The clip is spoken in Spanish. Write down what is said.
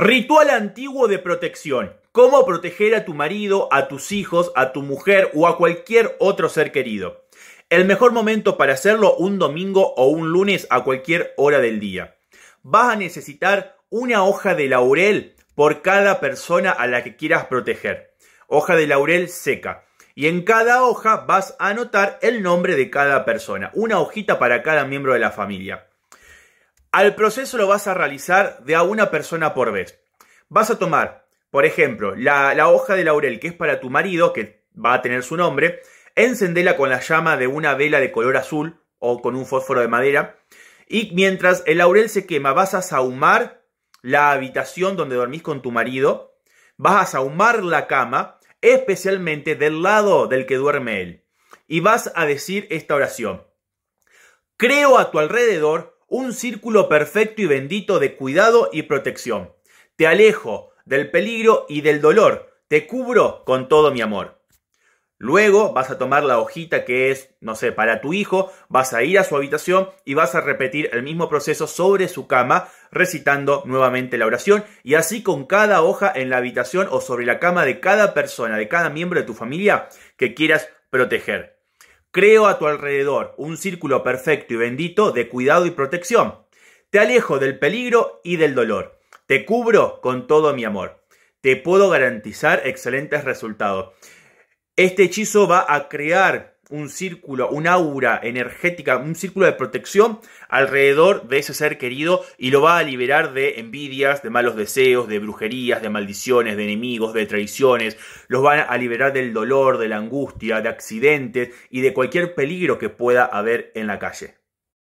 Ritual antiguo de protección. Cómo proteger a tu marido, a tus hijos, a tu mujer o a cualquier otro ser querido. El mejor momento para hacerlo un domingo o un lunes a cualquier hora del día. Vas a necesitar una hoja de laurel por cada persona a la que quieras proteger. Hoja de laurel seca. Y en cada hoja vas a anotar el nombre de cada persona. Una hojita para cada miembro de la familia. Al proceso lo vas a realizar de a una persona por vez. Vas a tomar, por ejemplo, la, hoja de laurel que es para tu marido, que va a tener su nombre, encendela con la llama de una vela de color azul o con un fósforo de madera, y mientras el laurel se quema, vas a sahumar la habitación donde dormís con tu marido, vas a sahumar la cama, especialmente del lado del que duerme él, y vas a decir esta oración. Creo a tu alrededor un círculo perfecto y bendito de cuidado y protección. Te alejo del peligro y del dolor, te cubro con todo mi amor. Luego vas a tomar la hojita que es, no sé, para tu hijo, vas a ir a su habitación y vas a repetir el mismo proceso sobre su cama, recitando nuevamente la oración y así con cada hoja en la habitación o sobre la cama de cada persona, de cada miembro de tu familia que quieras proteger. Creo a tu alrededor un círculo perfecto y bendito de cuidado y protección. Te alejo del peligro y del dolor. Te cubro con todo mi amor. Te puedo garantizar excelentes resultados. Este hechizo va a crear un círculo, un aura energética, un círculo de protección alrededor de ese ser querido y lo va a liberar de envidias, de malos deseos, de brujerías, de maldiciones, de enemigos, de traiciones, los va a liberar del dolor, de la angustia, de accidentes y de cualquier peligro que pueda haber en la calle.